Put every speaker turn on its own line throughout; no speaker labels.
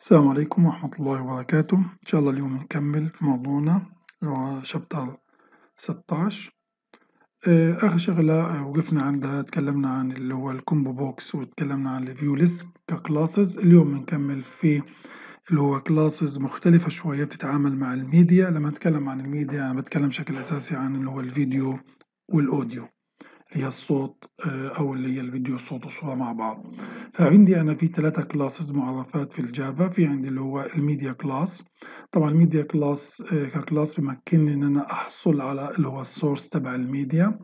السلام عليكم ورحمة الله وبركاته إن شاء الله اليوم نكمل في موضوعنا اللي هو شابتر 16 آه، آخر شغلة آه، وقفنا عندها تكلمنا عن اللي هو الكومبو بوكس وتكلمنا عن الفيو ليست ككلاسز اليوم بنكمل في اللي هو كلاسز مختلفة شوية بتتعامل مع الميديا لما أتكلم عن الميديا أنا بتكلم بشكل أساسي عن اللي هو الفيديو والأوديو. اللي هي الصوت آه، او اللي هي الفيديو صوت وصوره مع بعض فعندي انا في ثلاثة كلاسز معرفات في الجافا في عندي اللي هو الميديا كلاس طبعا الميديا كلاس ككلاس بيمكنني ان انا احصل على اللي هو السورس تبع الميديا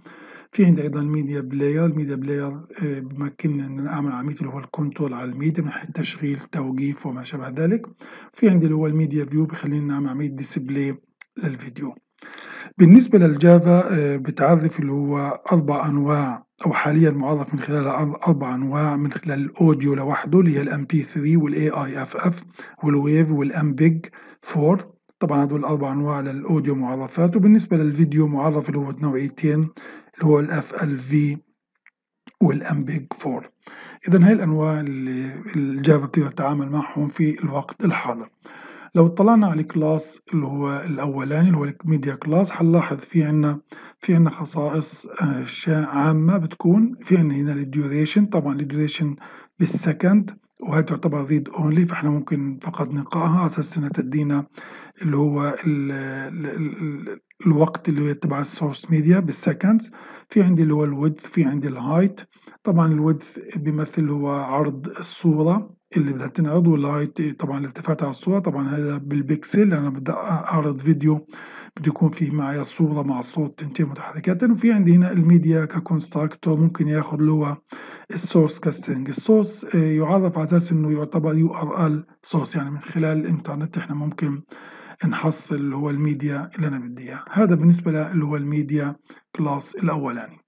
في عندي ايضا ميديا بلاير الميديا بلاير بيمكنني ان انا اعمل عمليه اللي هو الكنترول على الميديا من ناحيه تشغيل توقيف وما شابه ذلك في عندي اللي هو الميديا فيو بيخليني اعمل عمليه ديسبلاي للفيديو بالنسبة للجافا آه، بتعرف اللي هو أربع أنواع أو حاليا معرف من خلالها أربع أنواع من خلال الأوديو لوحده اللي هي الـ mp 3 والـ AIFF والـ WAV والـ والامبيج 4 طبعا هدول أربع أنواع للأوديو معرفات وبالنسبة للفيديو معرف اللي هو نوعيتين اللي هو الـ FLV والـ والامبيج 4 إذا هاي الأنواع اللي الجافا بتقدر تتعامل معهم في الوقت الحاضر لو اطلعنا على الكلاس اللي هو الأولاني اللي هو الميديا كلاس هنلاحظ في عنا في عنا خصائص آه، عامة بتكون في عنا هنا الديوريشن طبعا الديوريشن بالسكند وهي تعتبر ريد اونلي فاحنا ممكن فقط نقراها على اساس انها تدينا اللي هو الـ الـ الوقت اللي هو تبع السورس ميديا بالسكندز في عندي اللي هو الويدث في عندي الهايت طبعا الويدث بيمثل هو عرض الصورة اللي بتنعرضه لغايه طبعا الالتفات على الصوره طبعا هذا بالبكسل انا بدي اعرض فيديو بده يكون فيه معايا الصوره مع الصوت تنتين متحركات وفي عندي هنا الميديا ككونستراكتور ممكن ياخذ اللي هو السورس كاستنج السورس يعرف على اساس انه يعتبر يو ار ال سورس يعني من خلال الانترنت احنا ممكن نحصل اللي هو الميديا اللي انا بدي اياها هذا بالنسبه للي هو الميديا كلاس الاولاني يعني.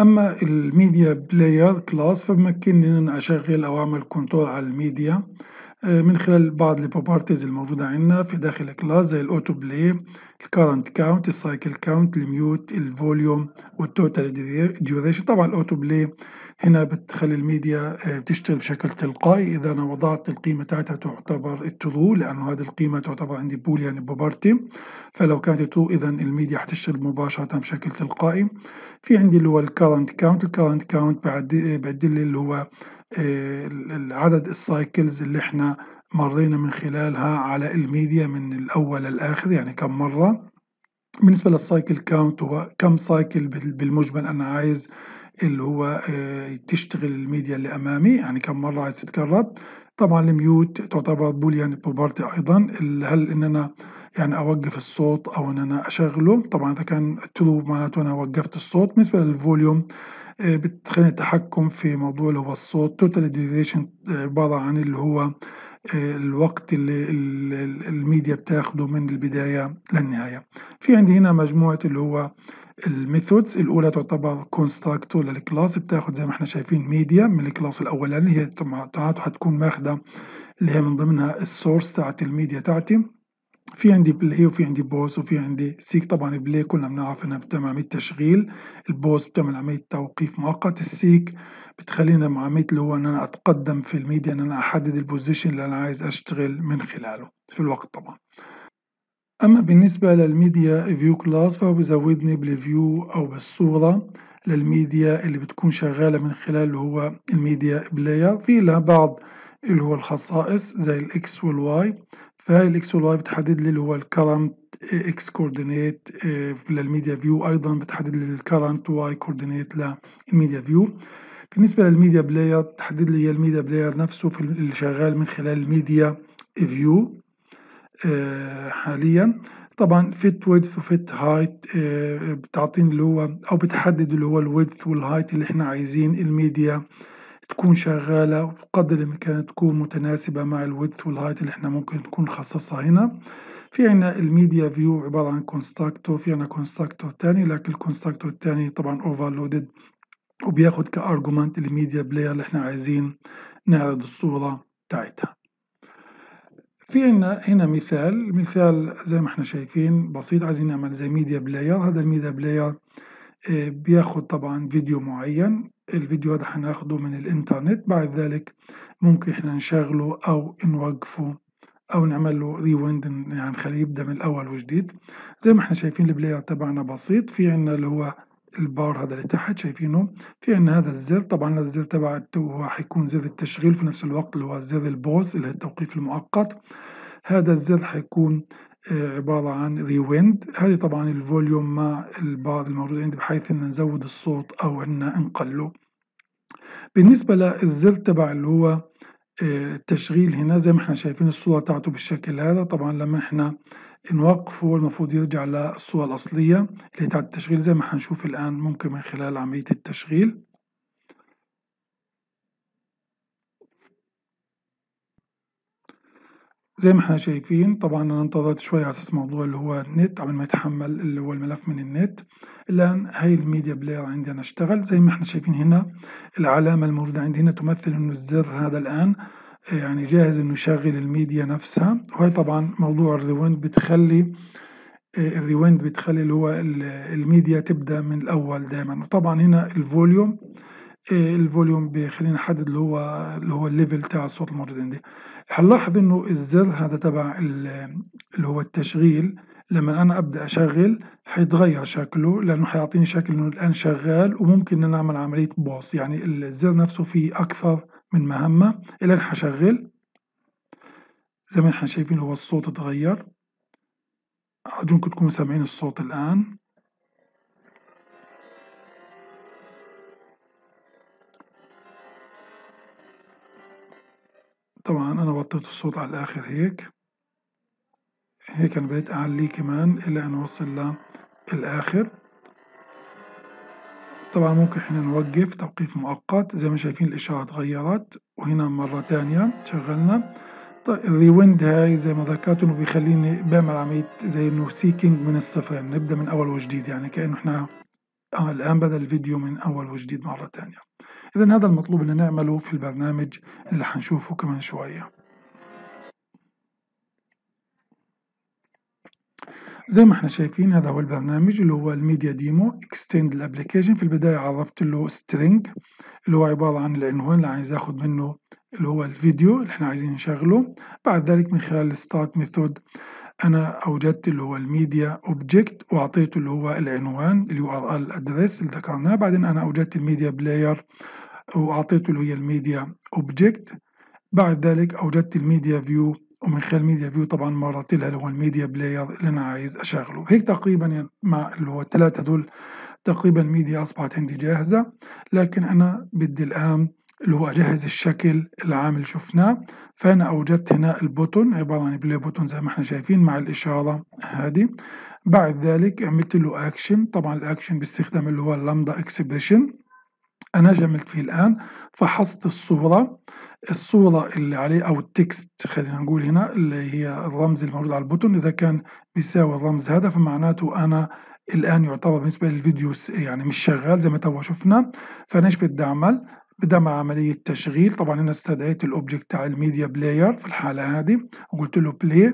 اما الميديا بلاير كلاس فبمكنني ان اشغل او اعمل كنترول على الميديا آه، من خلال بعض البروبرتيز الموجودة عندنا في داخل الكلاس زي الاوتو بلاي الكارنت كاونت السايكل كاونت الميوت الفوليوم والتوتال ديوريشن طبعا الاوتو بلاي هنا بتخلي الميديا آه، بتشتغل بشكل تلقائي اذا انا وضعت القيمة تاعتها تعتبر الترو لانه هذه القيمة تعتبر عندي بول يعني بروبرتي فلو كانت ترو اذا الميديا حتشتغل مباشرة بشكل تلقائي في عندي اللي هو الكارنت كاونت الكارنت كاونت بعد لي آه، اللي هو العدد السايكلز اللي احنا مرينا من خلالها على الميديا من الأول للآخر يعني كم مرة بالنسبة للسايكل كاونت هو كم سايكل بالمجمل أنا عايز اللي هو آه، تشتغل الميديا اللي أمامي يعني كم مرة عايز تتكرر طبعا الميوت تعتبر بوليان بروبرتي ايضا هل ان انا يعني اوقف الصوت او ان انا اشغله طبعا اذا كان ترو معناته انا وقفت الصوت بالنسبه للفوليوم آه، بتخلينا التحكم في موضوع اللي هو الصوت total ديزيشن آه، عبارة عن اللي هو آه، الوقت اللي الميديا بتاخده من البداية للنهاية في عندي هنا مجموعة اللي هو الميثودز الأولى تعتبر كونستراكتور للكلاس بتاخد زي ما احنا شايفين ميديا من الكلاس الأولاني هي هتكون ماخدة اللي هي من ضمنها السورس تاعت الميديا تاعتي في عندي بلاي وفي عندي بوز وفي عندي سيك طبعا البلاي كلنا بنعرف انها بتعمل عمليه تشغيل البوز بتعمل عمليه توقيف مؤقت السيك بتخلينا مع عمليه اللي هو ان انا اتقدم في الميديا ان انا احدد البوزيشن اللي انا عايز اشتغل من خلاله في الوقت طبعا اما بالنسبه للميديا فيو كلاس فهو بيزودني بالفيو او بالصوره للميديا اللي بتكون شغاله من خلال اللي هو الميديا بلاير في لها بعض اللي هو الخصائص زي الاكس والواي فهي الاكس والواي بتحدد لي اللي هو الكرنت اكس كوردينيت للميديا فيو ايضا بتحدد لي الكرنت واي كوردينيت للميديا فيو بالنسبه للميديا بلاير تحدد لي الميديا بلاير نفسه في اللي شغال من خلال الميديا آه، فيو حاليا طبعا فيت ويدث وفيت هايت بتعطيني اللي هو او بتحدد اللي هو الويدث والهايت اللي احنا عايزين الميديا تكون شغالة بقدر الإمكان تكون متناسبة مع الويدث والهايت اللي احنا ممكن تكون نخصصها هنا في عنا الميديا فيو عبارة عن كونستركتور في عنا كونستركتور تاني لكن الكونستركتور التاني طبعا اوفرلودد وبياخد كأرجومنت الميديا بلاير اللي احنا عايزين نعرض الصورة بتاعتها في عنا هنا مثال مثال زي ما احنا شايفين بسيط عايزين نعمل زي ميديا بلاير هذا الميديا بلاير آه، بياخد طبعا فيديو معين الفيديو هذا هناخده من الانترنت بعد ذلك ممكن احنا نشغله او نوقفه او نعمل له ريويند يعني نخليه يبدا من الاول وجديد زي ما احنا شايفين البلاير تبعنا بسيط في عندنا اللي هو البار هذا اللي تحت شايفينه في عندنا هذا الزر طبعا هذا الزر تبع هو حيكون زر التشغيل في نفس الوقت اللي هو زر البوز اللي هي التوقيف المؤقت هذا الزر حيكون عبارة عن the ويند هذه طبعا الفوليوم مع البار الموجود عندي بحيث ان نزود الصوت او ان نقله بالنسبة للزر تبع اللي هو آه، التشغيل هنا زي ما احنا شايفين الصورة بتاعته بالشكل هذا طبعا لما احنا نوقفه هو المفروض يرجع للصورة الأصلية اللي بتاعت التشغيل زي ما حنشوف الآن ممكن من خلال عملية التشغيل زي ما احنا شايفين طبعا انا انتظرت شوية على اساس موضوع اللي هو النت قبل ما يتحمل اللي هو الملف من النت الان هاي الميديا بلاير عندي انا اشتغل زي ما احنا شايفين هنا العلامة الموجودة عندي هنا تمثل انه الزر هذا الان آه، يعني جاهز انه يشغل الميديا نفسها وهي طبعا موضوع الريويند بتخلي آه، الريويند بتخلي اللي هو الميديا تبدا من الاول دايما وطبعا هنا الفوليوم آه، الفوليوم بيخلينا نحدد اللي هو اللي هو الليفل تاع الصوت الموجود عندي هنلاحظ انه الزر هذا تبع ال- اللي هو التشغيل لما انا ابدأ اشغل حيتغير شكله لانه حيعطيني شكل انه الان شغال وممكن ان اعمل عملية بوس يعني الزر نفسه فيه اكثر من مهمة الان حشغل زي ما احنا شايفين هو الصوت اتغير أرجوكم تكونوا سامعين الصوت الآن طبعا أنا وطيت الصوت على الآخر هيك هيك أنا بديت أعليه كمان إلى أن أوصل للآخر طبعا ممكن احنا نوقف توقيف مؤقت زي ما شايفين الإشارة تغيرت وهنا مرة تانية شغلنا طيب الريويند هاي زي ما ذكرت انه بيخليني بعمل عملية زي انه سيكينج من الصفر نبدأ من أول وجديد يعني كأنه احنا آه الآن بدأ الفيديو من أول وجديد مرة تانية إذا هذا المطلوب اللي نعمله في البرنامج اللي حنشوفه كمان شوية زي ما احنا شايفين هذا هو البرنامج اللي هو الميديا ديمو اكستند الابلكيشن في البداية عرفت له سترينج اللي هو عبارة عن العنوان اللي عايز اخد منه اللي هو الفيديو اللي احنا عايزين نشغله بعد ذلك من خلال الستارت ميثود انا اوجدت اللي هو الميديا اوبجكت واعطيته اللي هو العنوان اليو ار ال ادريس اللي ذكرناه بعدين انا اوجدت الميديا بلاير واعطيته اللي هي الميديا اوبجكت بعد ذلك اوجدت الميديا فيو ومن خلال ميديا فيو طبعا مررت لها اللي هو الميديا بلاير اللي انا عايز اشغله هيك تقريبا يعني مع اللي هو الثلاثه دول تقريبا الميديا اصبحت عندي جاهزه لكن انا بدي الان اللي هو جهز الشكل العام اللي شفناه فأنا أوجدت هنا البوتون عبارة عن بلاي بوتون زي ما احنا شايفين مع الإشارة هذه بعد ذلك عملت له أكشن طبعا الأكشن باستخدام اللي هو اللامدا اكسبريشن أنا جملت فيه الآن فحصت الصورة الصورة اللي عليه أو التكست خلينا نقول هنا اللي هي الرمز الموجود على البوتون إذا كان بيساوي الرمز هذا فمعناته أنا الآن يعتبر بالنسبة للفيديو يعني مش شغال زي ما توا شفنا فأنا إيش بدي أعمل بدا مع عملية تشغيل طبعا هنا استدعيت الاوبجكت على الميديا بلاير في الحالة هذه وقلت له بلاي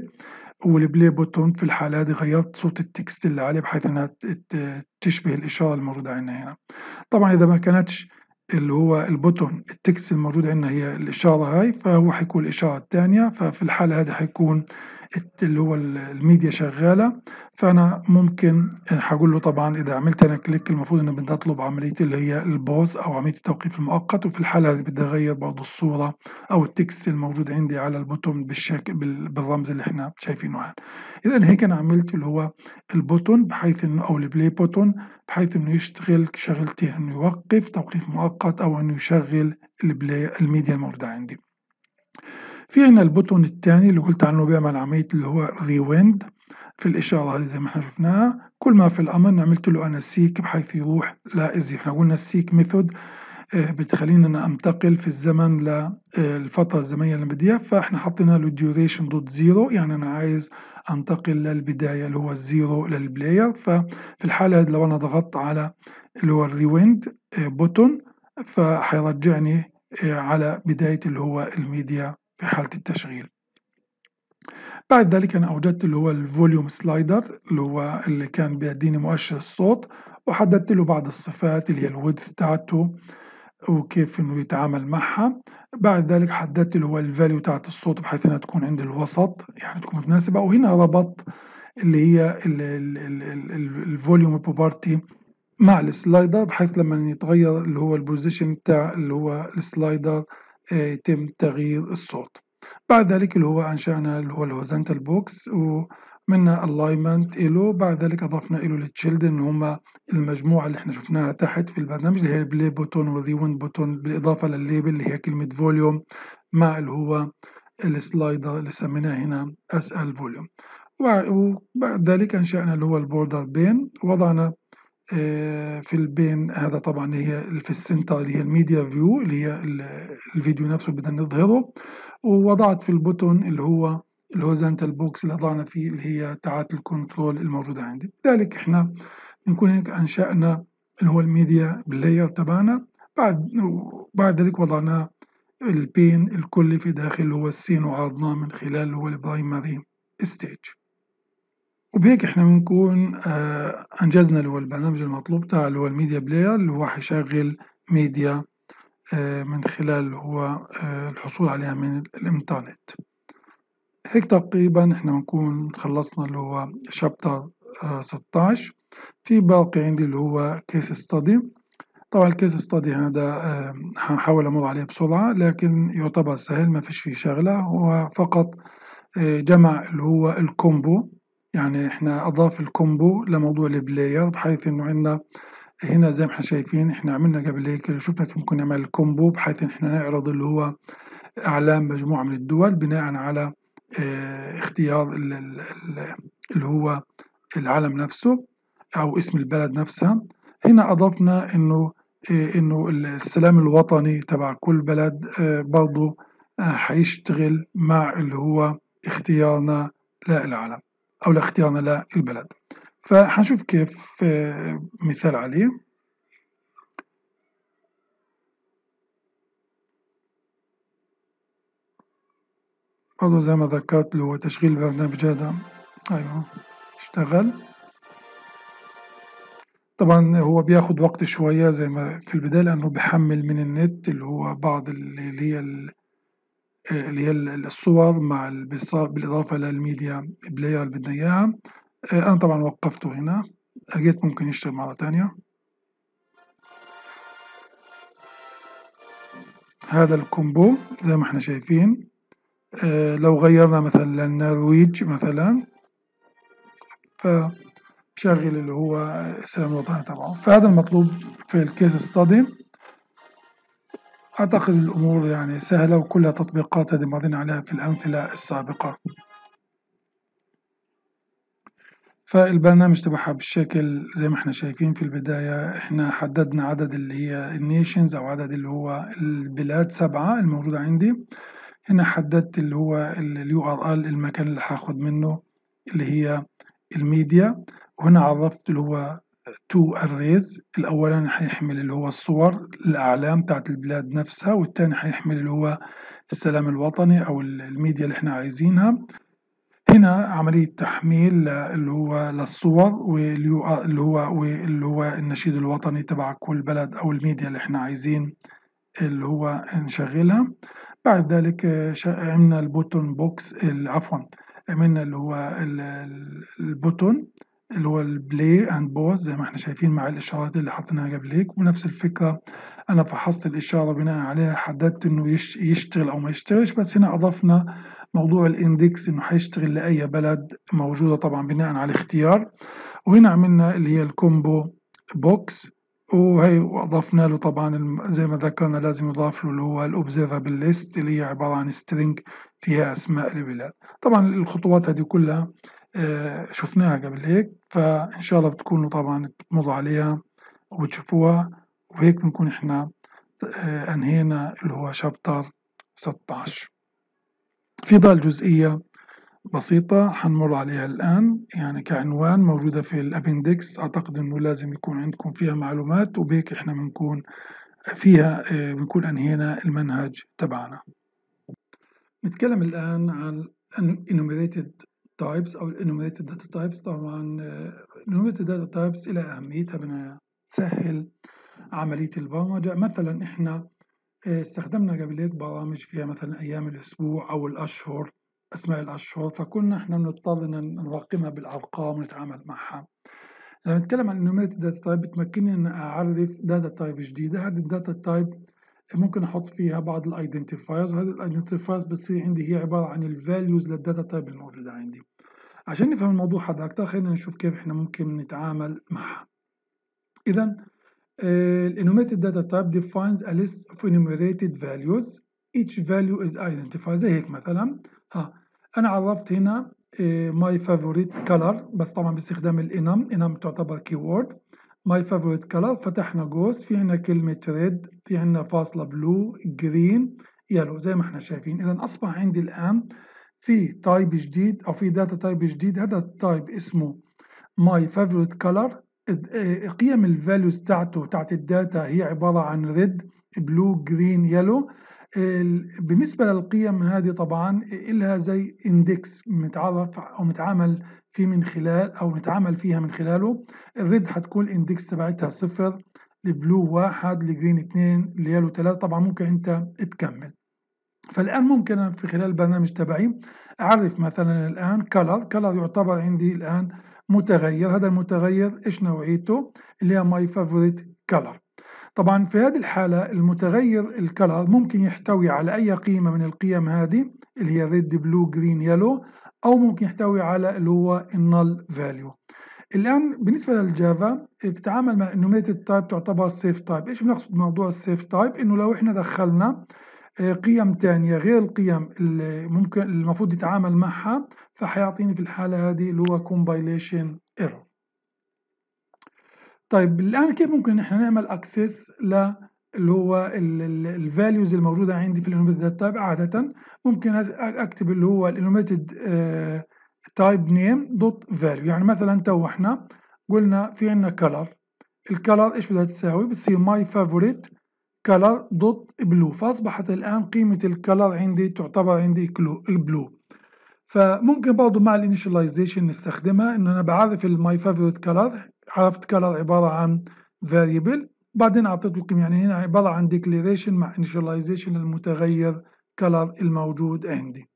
والبلاي بوتون في الحالة هذه غيرت صوت التكست اللي عليه بحيث انها تشبه الاشارة الموجودة عندنا هنا طبعا اذا ما كانتش اللي هو البوتون التكست الموجود عندنا هي الاشارة هاي فهو حيكون الاشارة الثانية ففي الحالة هذه حيكون اللي هو الميديا شغاله فانا ممكن يعني هقول له طبعا اذا عملت انا كليك المفروض ان بدي اطلب عمليه اللي هي البوز او عمليه التوقيف المؤقت وفي الحاله هذه بدي اغير برضه الصوره او التكست الموجود عندي على البوتون بالشكل بالرمز اللي احنا شايفينه هنا اذا هيك انا عملت اللي هو البوتون بحيث انه او البلاي بوتون بحيث انه يشتغل شغلتين انه يوقف توقيف مؤقت او انه يشغل البلاي الميديا الموجوده عندي في عنا البوتون الثاني اللي قلت عنه بيعمل عملية اللي هو ريويند في الإشارة هذه زي ما احنا شفناها كل ما في الأمر عملت له أنا سيك بحيث يروح إزي احنا قلنا السيك آه، ميثود بتخلينا أنا أنتقل في الزمن للفترة آه، الزمنية اللي بديها فاحنا حطينا له ديوريشن دوت زيرو يعني أنا عايز أنتقل للبداية اللي هو الزيرو للبلاير ففي الحالة لو أنا ضغطت على اللي هو الريويند آه، بوتون فحيرجعني على بداية اللي هو الميديا في حالة التشغيل بعد ذلك أنا أوجدت اللي هو الفوليوم سلايدر اللي هو اللي كان بيديني مؤشر الصوت وحددت له بعض الصفات اللي هي الويدث بتاعته وكيف انه يتعامل معها بعد ذلك حددت اللي هو الفاليو بتاعت الصوت بحيث انها تكون عند الوسط يعني تكون متناسبه وهنا ربط اللي هي الفوليوم بروبرتي مع السلايدر بحيث لما يتغير اللي هو البوزيشن بتاع اللي هو السلايدر آه، يتم تغيير الصوت بعد ذلك اللي هو أنشأنا اللي هو الهوزنتال بوكس ومنها الاينمنت له بعد ذلك أضفنا له للتشيلدرن هما المجموعة اللي احنا شفناها تحت في البرنامج اللي هي البلاي بوتون والريوند بوتون بالإضافة للليبل اللي هي كلمة فوليوم مع اللي هو السلايدر اللي سميناه هنا أسأل فوليوم وبعد ذلك أنشأنا اللي هو البوردر بين وضعنا آه، في البين هذا طبعا هي في السنتر اللي هي الميديا فيو اللي هي الفيديو نفسه اللي بدنا نظهره ووضعت في البوتون اللي هو الهوزنتال بوكس اللي وضعنا فيه اللي هي تعات الكنترول الموجودة عندي لذلك احنا بنكون هيك انشأنا اللي هو الميديا بلاير تبعنا بعد بعد ذلك وضعنا البين الكلي في داخل اللي هو السين وعرضناه من خلال اللي هو البرايمري ستيج وبهيك احنا بنكون آه، أنجزنا اللي هو البرنامج المطلوب تاع اللي هو الميديا بلاير اللي هو حيشغل ميديا آه، من خلال اللي هو آه، الحصول عليها من الإنترنت، هيك تقريبا احنا بنكون خلصنا اللي هو شابتر 16 في باقي عندي اللي هو كيس ستادي طبعا الكيس ستادي هذا هحاول أمر عليه بسرعة لكن يعتبر سهل مفيش فيه شغلة هو فقط جمع اللي هو الكومبو. يعني احنا اضاف الكومبو لموضوع البلاير بحيث انه عندنا هنا زي ما احنا شايفين احنا عملنا قبل هيك شفنا كيف ممكن نعمل الكومبو بحيث ان احنا نعرض اللي هو اعلام مجموعة من الدول بناء على اه اختيار اللي هو العلم نفسه او اسم البلد نفسها هنا اضفنا انه اه انه السلام الوطني تبع كل بلد اه برضه آه، هيشتغل مع اللي هو اختيارنا للعلم أو لاختيارنا للبلد فحنشوف كيف آه، مثال عليه برضو زي ما ذكرت اللي هو تشغيل البرنامج هذا أيوه اشتغل طبعا هو بياخد وقت شوية زي ما في البداية لأنه بحمل من النت اللي هو بعض اللي هي اللي هي الصور مع بالاضافه للميديا بلاير اللي بدنا اياها آه، انا طبعا وقفته هنا لقيت ممكن يشتغل مره ثانيه هذا الكومبو زي ما احنا شايفين آه، لو غيرنا مثلا للنرويج مثلا فشغل اللي هو السلام الوطني تبعه فهذا المطلوب في الكيس ستادي أعتقد الأمور يعني سهلة وكلها تطبيقات هذه ماضينا عليها في الأمثلة السابقة فالبرنامج تبعها بالشكل زي ما احنا شايفين في البداية احنا حددنا عدد اللي هي النيشنز او عدد اللي هو البلاد سبعة الموجودة عندي هنا حددت اللي هو اليو ار ال المكان اللي هاخد منه اللي هي الميديا وهنا عرفت اللي هو تو اريز الاولاني حيحمل اللي هو الصور الاعلام بتاعت البلاد نفسها والتاني حيحمل اللي هو السلام الوطني او الميديا اللي احنا عايزينها هنا عملية تحميل اللي هو للصور واللي هو واللي هو النشيد الوطني تبع كل بلد أو الميديا اللي احنا عايزين اللي هو نشغلها بعد ذلك عملنا البوتون بوكس عفوا عملنا اللي هو البوتون اللي هو البلاي اند بوز زي ما احنا شايفين مع الاشارات اللي حطيناها قبل هيك ونفس الفكره انا فحصت الاشاره بناء عليها حددت انه يشتغل او ما يشتغلش بس هنا اضفنا موضوع الاندكس انه حيشتغل لاي بلد موجوده طبعا بناء على الاختيار وهنا عملنا اللي هي الكومبو بوكس وهي واضفنا له طبعا زي ما ذكرنا لازم يضاف له اللي هو الاوبزرفبل ليست اللي هي عباره عن سترينج فيها اسماء البلاد طبعا الخطوات هذه كلها آه، شفناها قبل هيك فإن شاء الله بتكونوا طبعا بتمضوا عليها وتشوفوها وهيك بنكون احنا آه، أنهينا اللي هو شابتر 16 في ضال جزئية بسيطة حنمر عليها الآن يعني كعنوان موجودة في الأبندكس أعتقد أنه لازم يكون عندكم فيها معلومات وبهيك إحنا بنكون فيها آه، بنكون أنهينا المنهج تبعنا نتكلم الآن عن Enumerated تايبس او الانوميتد داتا تايبس طبعا الانوميتد داتا تايبس الى اهميتها بانها تسهل عمليه البرمجه مثلا احنا آه، استخدمنا قبل هيك برامج فيها مثلا ايام الاسبوع او الاشهر اسماء الاشهر فكنا احنا بنضطر ان نرقمها بالارقام ونتعامل معها لما نتكلم عن انوميتد داتا تايب بتمكنني ان اعرف داتا تايب جديده هذه الداتا تايب ممكن احط فيها بعض الايدنتيفايرز وهذه الايدنتيفايرز بتصير عندي هي عباره عن الفاليوز للداتا تايب الموجوده عندي عشان نفهم الموضوع حد اكثر خلينا نشوف كيف احنا ممكن نتعامل معها اذا الانوميتد داتا تايب ديفاينز ا ليست اوف انوميريتد فاليوز each value is identified زي هيك مثلا ها انا عرفت هنا ماي فافوريت كلر بس طبعا باستخدام الانم انم تعتبر كيورد ماي فافورت كلر فتحنا قوس في عندنا كلمة ريد في عندنا فاصلة بلو جرين يلو زي ما احنا شايفين اذا اصبح عندي الان في تايب جديد او في داتا تايب جديد هذا التايب اسمه ماي فافورت كلر قيم الفاليوز تاعته تاعت الداتا هي عبارة عن ريد بلو جرين يلو بالنسبة للقيم هذه طبعا إلها زي اندكس متعرف أو متعامل في من خلال أو نتعامل فيها من خلاله الريد حتكون الاندكس تبعتها صفر البلو واحد الجرين اثنين ليالو ثلاثه طبعا ممكن أنت تكمل فالآن ممكن أنا في خلال البرنامج تبعي أعرف مثلا الآن كلر كلر يعتبر عندي الآن متغير هذا المتغير إيش نوعيته اللي هي ماي فافوريت كلر طبعا في هذه الحالة المتغير الكلر ممكن يحتوي على أي قيمة من القيم هذه اللي هي ريد بلو جرين يلو او ممكن يحتوي على اللي هو النل فاليو الان بالنسبه للجافا إيه، بتتعامل مع انوميتد تايب تعتبر سيف تايب ايش بنقصد بموضوع السيف تايب انه لو احنا دخلنا إيه، قيم تانية غير القيم اللي ممكن المفروض يتعامل معها فحيعطيني في الحالة هذه اللي هو compilation error طيب الآن كيف ممكن نحن نعمل access اللي هو الفاليوز الموجوده عندي في الانوميتد داتا تايب عاده ممكن اكتب اللي هو الانوميتد تايب نيم دوت فاليو يعني مثلا تو احنا قلنا في عندنا كلر الكلر ايش بدها تساوي بتصير ماي فافوريت كلر دوت بلو فاصبحت الان قيمه الكلر عندي تعتبر عندي بلو فممكن برضه مع الانيشاليزيشن نستخدمها ان انا بعرف الماي فافوريت كلر عرفت كلر عباره عن فاريبل بعدين أعطيته القيمة يعني هنا عبارة عن ديكليريشن مع initialization للمتغير كلر الموجود عندي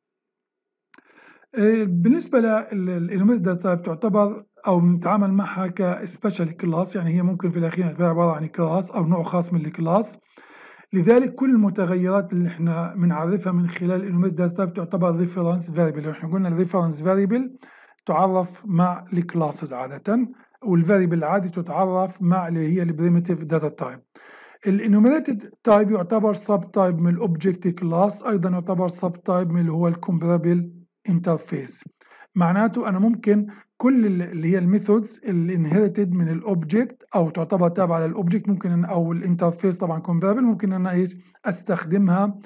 آه، بالنسبة للالمنت داتا بتعتبر أو بنتعامل معها كسبيشال كلاس يعني هي ممكن في الأخير تبقى عبارة عن كلاس أو نوع خاص من الكلاس لذلك كل المتغيرات اللي احنا بنعرفها من خلال الالمنت داتا تعتبر ريفرنس فاريبل احنا قلنا الريفرنس فاريبل تعرف مع الكلاسز عادة والفاريبل العادي تتعرف مع اللي هي البريمتيف داتا تايب الانوميريتد تايب يعتبر سب تايب من الاوبجكت كلاس ايضا يعتبر سب تايب من اللي هو الكومبرابل انترفيس معناته انا ممكن كل اللي هي الميثودز الانهيرتد من الاوبجكت او تعتبر تابعه للاوبجكت ممكن او الانترفيس طبعا كومبرابل ممكن ان ايش استخدمها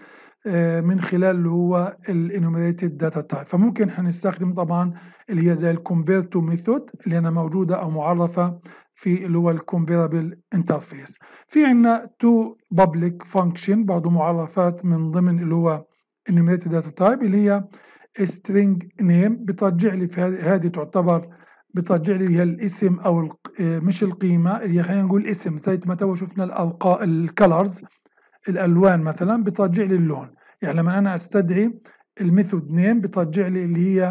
آه، من خلال اللي هو الانوميريتد داتا تايب فممكن احنا نستخدم طبعا اللي هي زي الكومبير تو ميثود اللي هنا موجوده او معرفه في اللي هو الكومبيرابل انترفيس في عندنا تو بابليك فانكشن برضه معرفات من ضمن اللي هو انوميريتد داتا تايب اللي هي string نيم بترجع لي في هذه تعتبر بترجع لي هي الاسم او آه، مش القيمه اللي خلينا نقول اسم زي ما تو شفنا الارقام الكالرز الالوان مثلا بترجع لي اللون يعني لما انا استدعي الميثود نيم بترجع لي اللي هي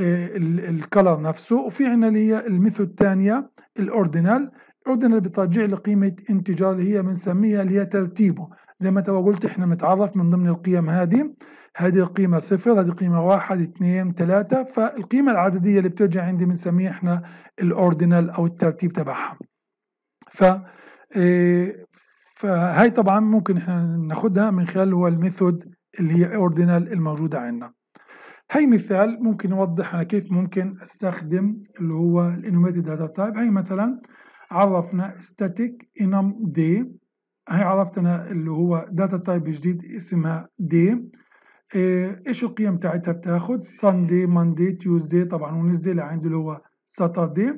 آه، الكلر نفسه وفي عندنا اللي هي الميثود الثانيه الاوردينال الاوردينال بترجع لي قيمه انتجار اللي هي بنسميها اللي هي ترتيبه زي ما تو قلت احنا متعرف من ضمن القيم هذه هذه القيمة صفر هذه قيمة واحد اثنين ثلاثة فالقيمة العددية اللي بترجع عندي بنسميها احنا الاوردينال او الترتيب تبعها ف آه، فهي طبعا ممكن احنا ناخدها من خلال هو الميثود اللي هي اوردينال الموجودة عندنا هي مثال ممكن يوضح انا كيف ممكن استخدم اللي هو الانوميتد داتا تايب هي مثلا عرفنا ستاتيك انم دي هي عرفتنا اللي هو داتا تايب جديد اسمها دي إيه، ايش القيم بتاعتها بتاخذ ساندي ماندي تيوزدي طبعا ونزل عندي اللي هو ساتردي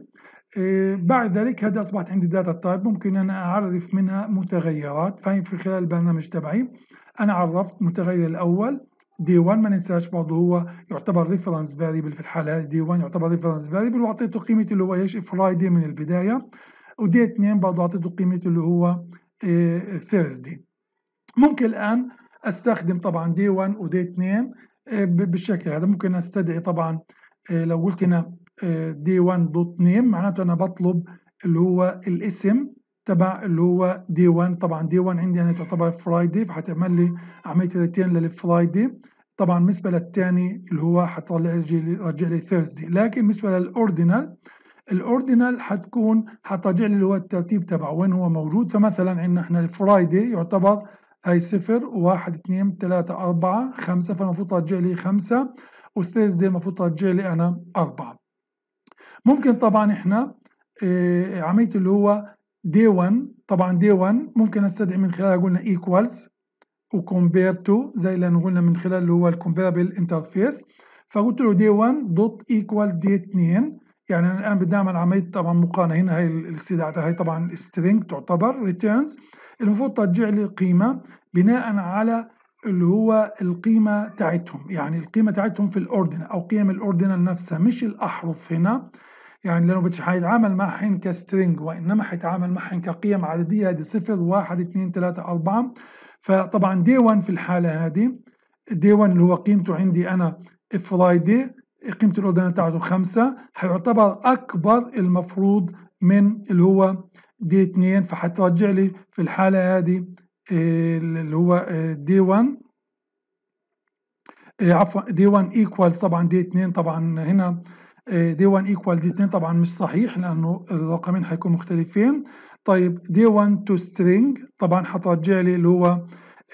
إيه، بعد ذلك هذا أصبحت عندي داتا تايب ممكن أنا أعرف منها متغيرات فهي في خلال البرنامج تبعي أنا عرفت متغير الأول دي 1 ما ننساش برضه هو يعتبر ريفرنس فاريبل في الحالة دي 1 يعتبر ريفرنس فاريبل وأعطيته قيمة اللي هو ايش فرايدي من البداية ودي 2 برضه أعطيته قيمة اللي هو ثيرزدي إيه، ممكن الآن أستخدم طبعا دي 1 ودي 2 بالشكل هذا ممكن أستدعي طبعا إيه، لو قلت هنا دي 1 دوت نيم معناته انا بطلب اللي هو الاسم تبع اللي هو دي 1 طبعا دي 1 عندي انا يعني تعتبر فرايدي فهتعمل لي عمليه ريتيرن للفرايدي طبعا بالنسبه للثاني اللي هو حطلع لي رجع لي ثيرزدي لكن بالنسبه للاوردينال الاوردينال حتكون حترجع لي اللي هو الترتيب تبعه وين هو موجود فمثلا عندنا احنا الفرايدي يعتبر هي صفر واحد اثنين ثلاثه أربعة خمسة فالمفروض ترجع لي خمسة والثيرزدي المفروض ترجع لي أنا أربعة ممكن طبعا احنا آه، عمليه اللي هو دي 1 طبعا دي 1 ممكن استدعي من خلالها قلنا ايكوالز وكومبير تو زي اللي قلنا من خلال اللي هو الكومبيرابل انترفيس فقلت له دي 1 دوت ايكوال دي 2 يعني انا الان بدي اعمل عمليه طبعا مقارنه هنا هي الاستدعاء هي طبعا سترينج تعتبر ريتيرنز المفروض ترجع لي قيمه بناء على اللي هو القيمه تاعتهم يعني القيمه تاعتهم في الاوردينال او قيم الاوردينال نفسها مش الاحرف هنا يعني لأنه مش حيتعامل معهن كسترينج وإنما حيتعامل معهن كقيم عددية هذه صفر واحد 2 3 أربعة فطبعا دي 1 في الحالة هذه دي 1 اللي هو قيمته عندي أنا فرايدي قيمة الاوردر بتاعته خمسة حيعتبر أكبر المفروض من اللي هو دي 2 فحترجع لي في الحالة هذه آه، اللي هو دي آه، 1 آه، عفوا دي 1 ايكوالز طبعا دي 2 طبعا هنا دي 1 ايكوال دي 2 طبعا مش صحيح لانه الرقمين حيكونوا مختلفين طيب دي 1 تو سترينج طبعا حترجع لي اللي هو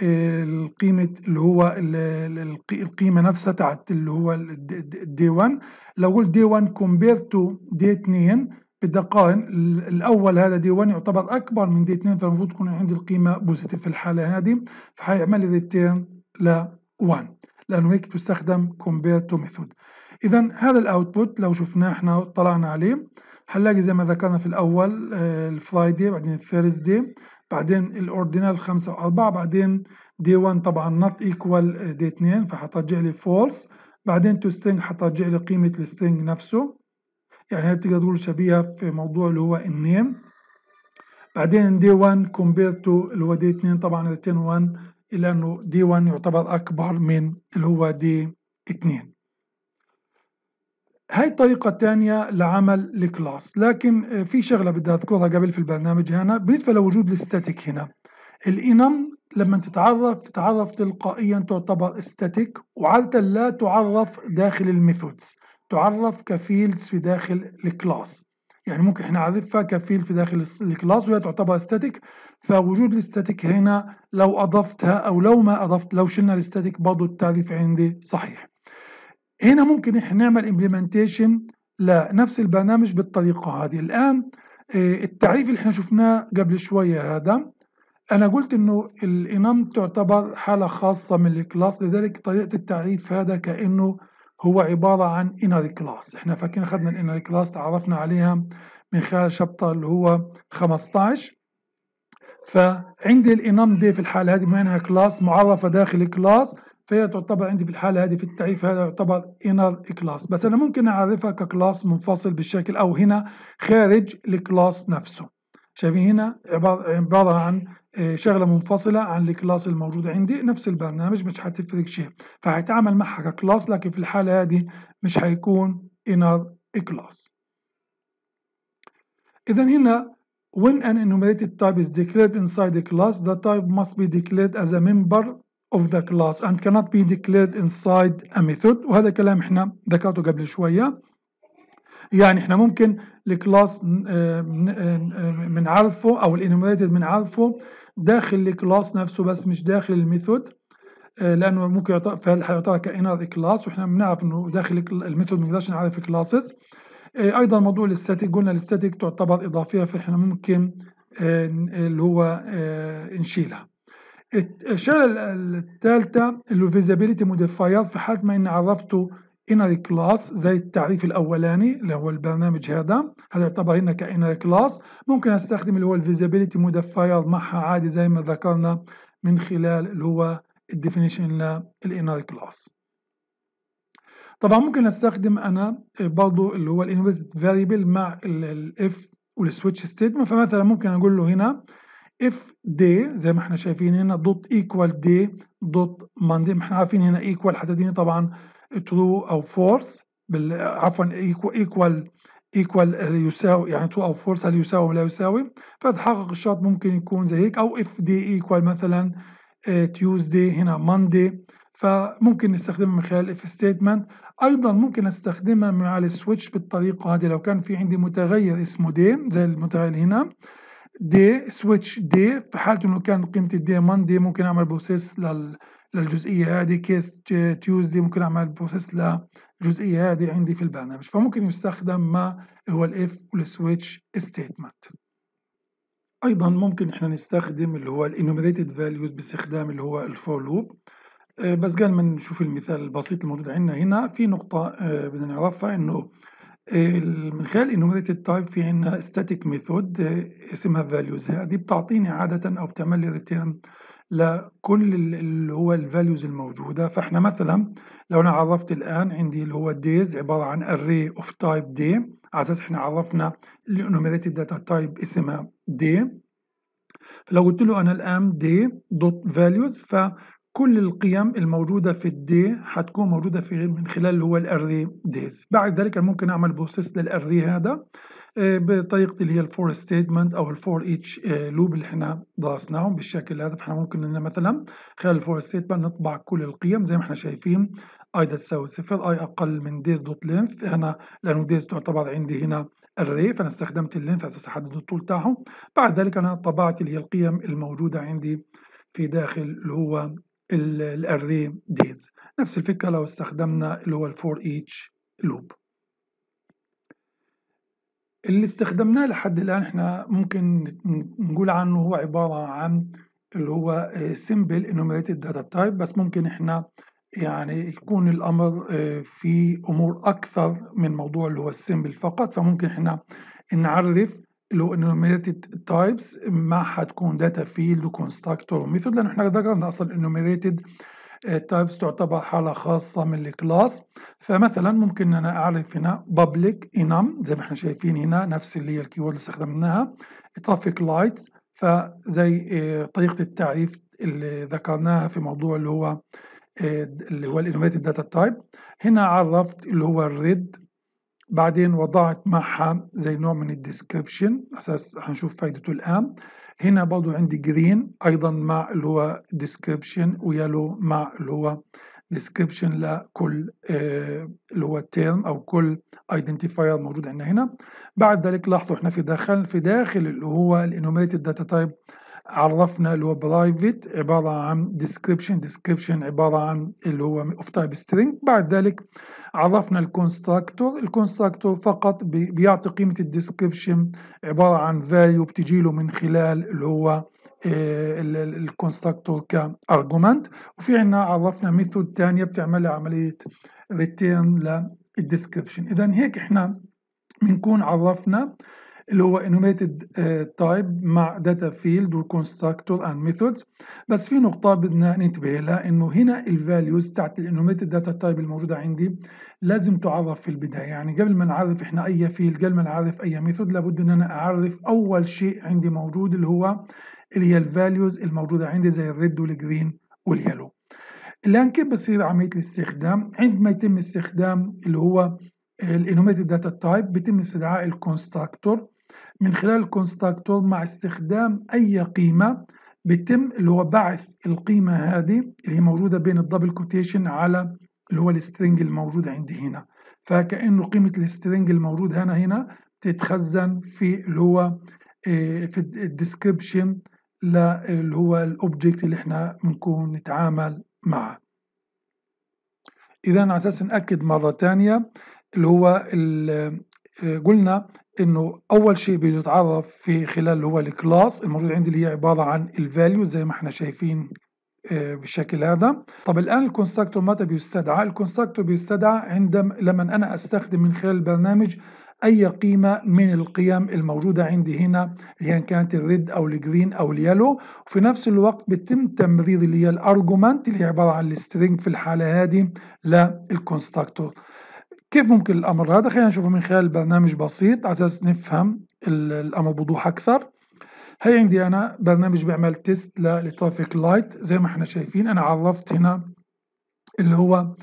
إيه، القيمة اللي هو القيمة نفسها بتاعت اللي هو الدي 1 لو قلت دي 1 كومبير تو دي 2 بدي اقارن الاول هذا دي 1 يعتبر اكبر من دي 2 فالمفروض تكون عندي القيمة بوزيتيف في الحالة هذه فحيعمل لي ريتيرن ل 1 لانه هيك تستخدم كومبير تو ميثود اذا هذا الاوتبوت لو شفناه احنا طلعنا عليه هنلاقي زي ما ذكرنا في الاول آه، الفرايدي بعدين الثيرزدي بعدين الاوردينال 5 و4 بعدين دي 1 طبعا نوت ايكوال دي 2 فحترجع لي فولس بعدين تو سترينج حترجع لي قيمه السترينج نفسه يعني هي بتقدر تقول شبيهه في موضوع اللي هو النيم بعدين دي 1 كومبير تو اللي هو دي 2 طبعا دي 2 1 لانه دي 1 يعتبر اكبر من اللي هو دي 2 هاي طريقة تانية لعمل الكلاس لكن آه، في شغلة بدي أذكرها قبل في البرنامج هنا بالنسبة لوجود الاستاتيك هنا الانم لما تتعرف تتعرف تلقائيا تعتبر استاتيك وعادة لا تعرف داخل الميثودز تعرف كفيلدز في داخل الكلاس يعني ممكن احنا نعرفها كفيلد في داخل الكلاس وهي تعتبر استاتيك فوجود الاستاتيك هنا لو اضفتها او لو ما اضفت لو شلنا الاستاتيك برضه التعريف عندي صحيح هنا ممكن احنا نعمل امبلمنتيشن لنفس البرنامج بالطريقة هذه الآن آه، التعريف اللي احنا شفناه قبل شوية هذا أنا قلت إنه الإنام تعتبر حالة خاصة من الكلاس لذلك طريقة التعريف هذا كأنه هو عبارة عن انر كلاس احنا فاكرين أخذنا الانر كلاس تعرفنا عليها من خلال شابتر اللي هو 15 فعندي الانام دي في الحالة هذه بما إنها كلاس معرفة داخل كلاس فهي تعتبر عندي في الحالة هذه في التعريف هذا يعتبر inner class بس أنا ممكن أعرفها ككلاس منفصل بالشكل أو هنا خارج الكلاس نفسه شايفين هنا عبارة عن آه، شغلة منفصلة عن الكلاس الموجوده عندي نفس البرنامج مش حتفرق شيء فهيتعامل معها ككلاس لكن في الحالة هذه مش حيكون inner class إذا هنا when an enumerated type is declared inside a class the type must be declared as a member of the class and cannot be declared inside a method وهذا كلام احنا ذكرته قبل شوية يعني احنا ممكن الكلاس بنعرفه آه، آه، او الانيميتد بنعرفه داخل الكلاس نفسه بس مش داخل الميثود آه، لانه ممكن في هذه الحاله يعتبر كانر كلاس واحنا بنعرف انه داخل الميثود ما نقدرش نعرف الكلاسز ايضا موضوع الستاتيك قلنا الستاتيك تعتبر اضافيه فاحنا ممكن اللي هو نشيلها الشغلة الثالثة فيزابيليتي موديفاير في حال ما إني عرفته inner كلاس زي التعريف الأولاني اللي هو البرنامج هذا هذا يعتبر هنا كإنر كلاس ممكن أستخدم اللي هو الفيزابيليتي موديفاير معها عادي زي ما ذكرنا من خلال اللي هو الديفينيشن للإنر كلاس طبعا ممكن استخدم انا برضو اللي هو الانوفيتد فاريبل مع الاف والسويتش ستيتمنت فمثلا ممكن اقول له هنا اف دي زي ما احنا شايفين هنا دوت ايكوال دي دوت ماندي ما احنا عارفين هنا ايكوال حددين طبعا ترو او فورس عفوا ايكوال ايكوال يساوي يعني ترو او فورس هل يساوي ولا يساوي فتحقق الشرط ممكن يكون زي هيك او اف دي ايكوال مثلا تيوزداي آه، هنا ماندي فممكن نستخدمها من خلال اف ستيتمنت ايضا ممكن استخدمها مع السويتش بالطريقه هذه لو كان في عندي متغير اسمه دي زي المتغير هنا دي سويتش دي في حالة انه كان قيمة الدي دي ممكن اعمل بروسيس لل للجزئية هذه كيس تيوزدي ممكن اعمل بروسيس للجزئية هذه عندي في البرنامج فممكن يستخدم ما هو الاف والسويتش ستيتمنت ايضا ممكن احنا نستخدم اللي هو الانوميريتد فاليوز باستخدام اللي هو الفور لوب آه، بس قبل ما نشوف المثال البسيط الموجود عندنا هنا في نقطة آه، بدنا نعرفها انه من خلال enumerated type في عندنا static method آه، اسمها values دي بتعطيني عادة أو بتعمل لي ريتيرن لكل اللي هو الفاليوز الموجودة فاحنا مثلا لو أنا عرفت الآن عندي اللي هو days عبارة عن array of type day على أساس احنا عرفنا enumerated data type اسمها day فلو قلت له أنا الآن دي دوت فاليوز ف كل القيم الموجودة في الدي هتكون موجودة في من خلال اللي هو الاري ديز بعد ذلك ممكن اعمل بروسيس للاري هذا آه، بطريقة اللي هي الفور ستيتمنت او الفور ايتش لوب اللي احنا درسناهم بالشكل هذا فاحنا ممكن ان مثلا خلال الفور ستيتمنت نطبع كل القيم زي ما احنا شايفين اي تساوي صفر اي اقل من ديز دوت لينث هنا لانه ديز تعتبر عندي هنا الري فانا استخدمت اللينث على اساس احدد الطول بتاعه بعد ذلك انا طبعت اللي هي القيم الموجودة عندي في داخل اللي هو الاري ديز نفس الفكرة لو استخدمنا اللي هو الفور ايتش لوب اللي استخدمناه لحد الآن احنا ممكن نقول عنه هو عبارة عن اللي هو سمبل انوميريتد داتا تايب بس ممكن احنا يعني يكون الأمر آه، في أمور أكثر من موضوع اللي هو السيمبل فقط فممكن احنا نعرف لو enumerated types ما هتكون داتا فيلد وكونستراكتور وميثود لان احنا ذكرنا اصلا enumerated types آه، تعتبر حاله خاصه من الكلاس فمثلا ممكن ان انا اعرف هنا public enum زي ما احنا شايفين هنا نفس اللي هي الكيورد اللي استخدمناها traffic لايت فزي آه، طريقه التعريف اللي ذكرناها في موضوع اللي هو آه، اللي هو الانوفيتد داتا تايب هنا عرفت اللي هو الريد بعدين وضعت معها زي نوع من الديسكريبشن اساس هنشوف فايدته الان هنا برضو عندي جرين ايضا مع اللي هو ديسكريبشن ويلو مع اللي هو ديسكريبشن لكل آه، اللي هو تيرم او كل ايدنتيفاير موجود عندنا هنا بعد ذلك لاحظوا احنا في داخل في داخل اللي هو الانوميتد داتا تايب عرفنا اللي هو برايفت عبارة عن description description عبارة عن اللي هو of type string بعد ذلك عرفنا الكونستراكتور الكونستراكتور فقط بيعطي قيمة الديسكريبشن عبارة عن value له من خلال اللي هو آه، الكونستراكتور كارجومنت وفي عنا عرفنا ميثود تانية بتعملها عملية ريتيرن للديسكريبشن اذا هيك احنا بنكون عرفنا اللي هو انوميتد آه، تايب مع داتا فيلد وكونستراكتور اند ميثودز بس في نقطه بدنا ننتبه لها انه هنا الفاليوز تاعت الانوميتد داتا تايب الموجوده عندي لازم تعرف في البدايه يعني قبل ما نعرف احنا اي فيلد قبل ما نعرف اي ميثود لابد ان انا اعرف اول شيء عندي موجود اللي هو اللي هي الفاليوز الموجوده عندي زي الريد والجرين واليلو الان كيف بصير عمليه الاستخدام عندما يتم استخدام اللي هو الانوميتد داتا تايب بيتم استدعاء الكونستراكتور من خلال الكونستراكتور مع استخدام أي قيمة بيتم اللي هو بعث القيمة هذه اللي هي موجودة بين الدبل كوتيشن على اللي هو السترنج الموجود عندي هنا فكأنه قيمة السترنج الموجود هنا هنا تتخزن في اللي هو آه، في الديسكربشن اللي هو الاوبجكت اللي احنا بنكون نتعامل معه اذا على اساس ناكد مره ثانيه اللي هو آه، قلنا انه اول شيء بده يتعرف في خلال هو الكلاس الموجود عندي اللي هي عباره عن الفاليو زي ما احنا شايفين آه، بالشكل هذا طب الان الكونستراكتور متى بيستدعى الكونستراكتور بيستدعى عندما لما انا استخدم من خلال البرنامج اي قيمه من القيم الموجوده عندي هنا اللي هي كانت الريد او الجرين او اليلو وفي نفس الوقت بيتم تمرير اللي هي الارجومنت اللي هي عباره عن السترينج في الحاله هذه للكونستراكتور كيف ممكن الأمر هذا خلينا نشوفه من خلال برنامج بسيط على أساس نفهم الأمر بوضوح أكثر هي عندي أنا برنامج بيعمل تيست للترافيك لايت زي ما احنا شايفين أنا عرفت هنا اللي هو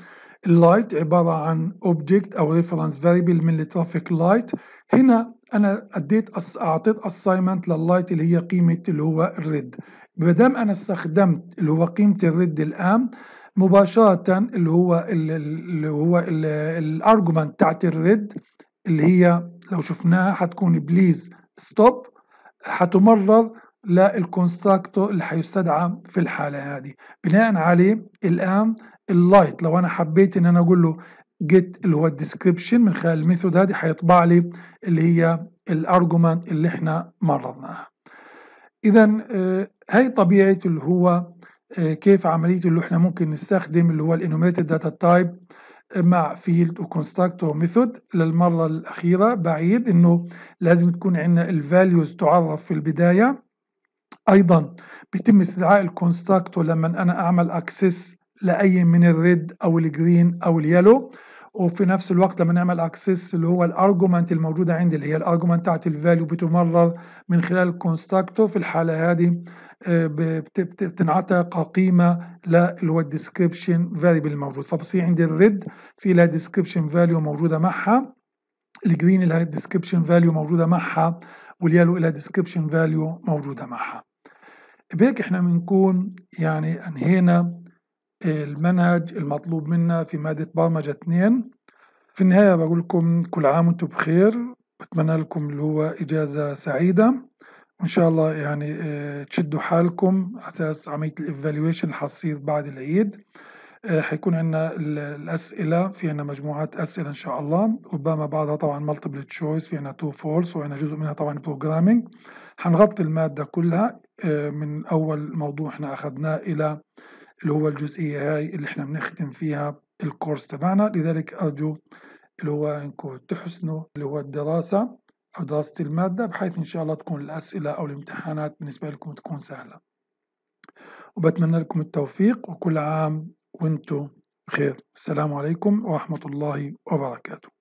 اللايت عبارة عن اوبجكت أو ريفرنس فاريبل من الترافيك لايت هنا أنا أديت أعطيت اساينمنت لللايت اللي هي قيمة اللي هو الريد ما دام أنا استخدمت اللي هو قيمة الريد الآن مباشره اللي هو اللي هو الارجومنت بتاعت الريد اللي هي لو شفناها حتكون بليز ستوب حتمرر للكونستراكتور اللي حيستدعى في الحاله هذه بناء عليه الان اللايت لو انا حبيت ان انا اقول له جيت اللي هو الديسكريبشن من خلال الميثود هذه حيطبع لي اللي هي الارجومنت اللي احنا مررناها اذا آه، هي طبيعه اللي هو كيف عمليته اللي احنا ممكن نستخدم اللي هو الانوميتد داتا تايب مع فيلد وكونستراكتور ميثود للمرة الأخيرة بعيد إنه لازم تكون عندنا الفاليوز تعرف في البداية أيضا بيتم استدعاء الكونستراكتور لما أنا أعمل أكسس لأي من الريد أو الجرين أو اليلو وفي نفس الوقت لما نعمل اكسس اللي هو الارجومنت الموجوده عندي اللي هي الارجومنت بتاعت الفاليو بتمرر من خلال الكونستراكتور في الحاله هذه آه، بتنعطى قيمة للو description فاليبل الموجود فبصير عندي الريد في لها ديسكربشن فاليو موجوده معها الجرين لها ديسكربشن فاليو موجوده معها واليالو لها ديسكربشن فاليو موجوده معها بهيك احنا بنكون يعني انهينا المنهج المطلوب منا في ماده برمجه 2 في النهايه بقول لكم كل عام وانتم بخير بتمنى لكم اللي هو اجازه سعيده وان شاء الله يعني آه، تشدوا حالكم اساس عمليه الايفالويشن اللي بعد العيد آه، حيكون عندنا الاسئله في عندنا مجموعات اسئله ان شاء الله ربما بعضها طبعا مالتيبل تشويس في عندنا تو فولس وعندنا جزء منها طبعا بروجرامينج حنغطي الماده كلها آه، من اول موضوع احنا اخذناه الى اللي هو الجزئيه هاي اللي احنا بنختم فيها الكورس تبعنا لذلك ارجو اللي هو انكم تحسنوا اللي هو الدراسه أو دراسة المادة بحيث إن شاء الله تكون الأسئلة أو الامتحانات بالنسبة لكم تكون سهلة وبتمنى لكم التوفيق وكل عام وانتم بخير السلام عليكم ورحمة الله وبركاته